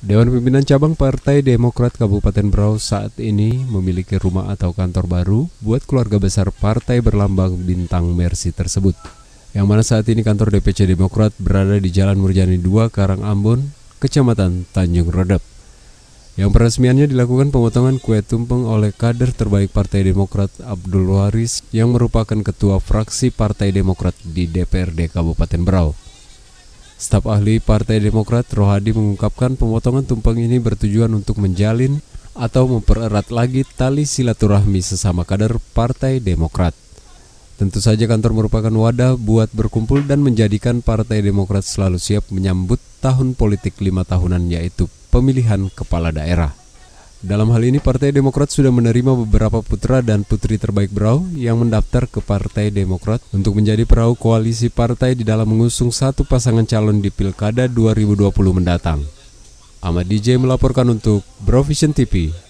Dewan Pimpinan Cabang Partai Demokrat Kabupaten Berau saat ini memiliki rumah atau kantor baru buat keluarga besar partai berlambang bintang Mersi tersebut. Yang mana saat ini kantor DPC Demokrat berada di Jalan Murjani 2 Karang Ambon, Kecamatan Tanjung Redep. Yang peresmiannya dilakukan pemotongan kue tumpeng oleh kader terbaik Partai Demokrat Abdul Waris yang merupakan ketua fraksi Partai Demokrat di DPRD Kabupaten Berau. Staf ahli Partai Demokrat Rohadi mengungkapkan pemotongan tumpeng ini bertujuan untuk menjalin atau mempererat lagi tali silaturahmi sesama kader Partai Demokrat. Tentu saja kantor merupakan wadah buat berkumpul dan menjadikan Partai Demokrat selalu siap menyambut tahun politik lima tahunan yaitu pemilihan kepala daerah. Dalam hal ini, Partai Demokrat sudah menerima beberapa putra dan putri terbaik Brau yang mendaftar ke Partai Demokrat untuk menjadi perahu koalisi partai di dalam mengusung satu pasangan calon di Pilkada 2020 mendatang. Ahmad DJ melaporkan untuk Brovision TV.